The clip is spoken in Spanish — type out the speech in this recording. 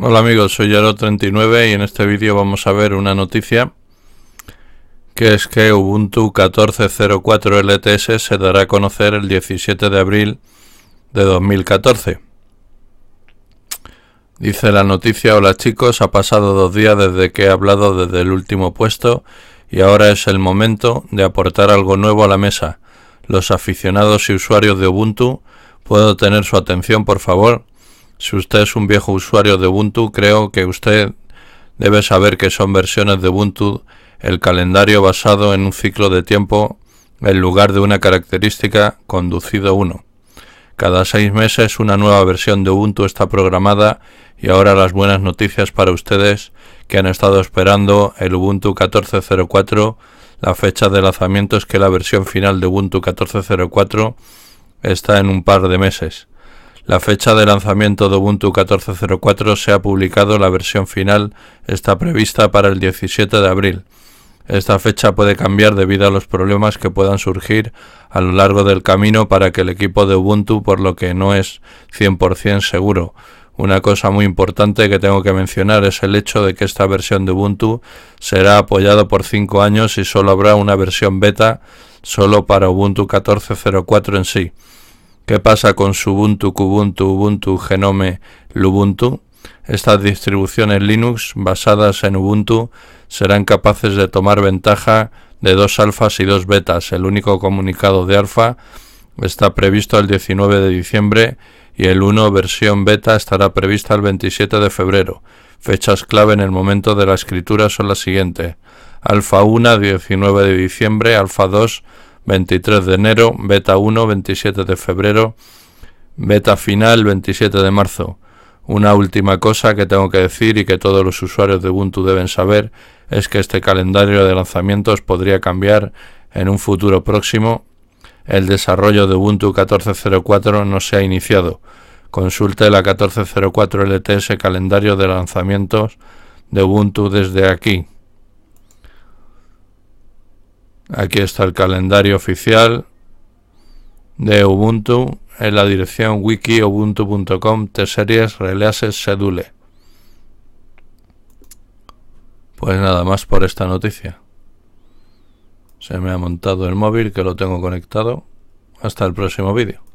Hola amigos, soy Yaro39 y en este vídeo vamos a ver una noticia que es que Ubuntu 14.04 LTS se dará a conocer el 17 de abril de 2014. Dice la noticia, hola chicos, ha pasado dos días desde que he hablado desde el último puesto y ahora es el momento de aportar algo nuevo a la mesa. Los aficionados y usuarios de Ubuntu, ¿puedo tener su atención por favor? Si usted es un viejo usuario de Ubuntu, creo que usted debe saber que son versiones de Ubuntu el calendario basado en un ciclo de tiempo en lugar de una característica conducido uno. Cada seis meses una nueva versión de Ubuntu está programada y ahora las buenas noticias para ustedes que han estado esperando el Ubuntu 14.04. La fecha de lanzamiento es que la versión final de Ubuntu 14.04 está en un par de meses. La fecha de lanzamiento de Ubuntu 14.04 se ha publicado, la versión final está prevista para el 17 de abril. Esta fecha puede cambiar debido a los problemas que puedan surgir a lo largo del camino para que el equipo de Ubuntu, por lo que no es 100% seguro. Una cosa muy importante que tengo que mencionar es el hecho de que esta versión de Ubuntu será apoyada por 5 años y solo habrá una versión beta solo para Ubuntu 14.04 en sí. ¿Qué pasa con Subuntu, Kubuntu, Ubuntu, Genome, Lubuntu? Estas distribuciones Linux basadas en Ubuntu serán capaces de tomar ventaja de dos alfas y dos betas. El único comunicado de alfa está previsto el 19 de diciembre y el 1 versión beta estará prevista el 27 de febrero. Fechas clave en el momento de la escritura son las siguientes. Alfa 1 19 de diciembre, Alfa 2 23 de enero, beta 1, 27 de febrero, beta final, 27 de marzo. Una última cosa que tengo que decir y que todos los usuarios de Ubuntu deben saber es que este calendario de lanzamientos podría cambiar en un futuro próximo. El desarrollo de Ubuntu 14.04 no se ha iniciado. Consulte la 14.04 LTS calendario de lanzamientos de Ubuntu desde aquí. Aquí está el calendario oficial de Ubuntu en la dirección wikiubuntucom tseries releases sedule. Pues nada más por esta noticia. Se me ha montado el móvil que lo tengo conectado. Hasta el próximo vídeo.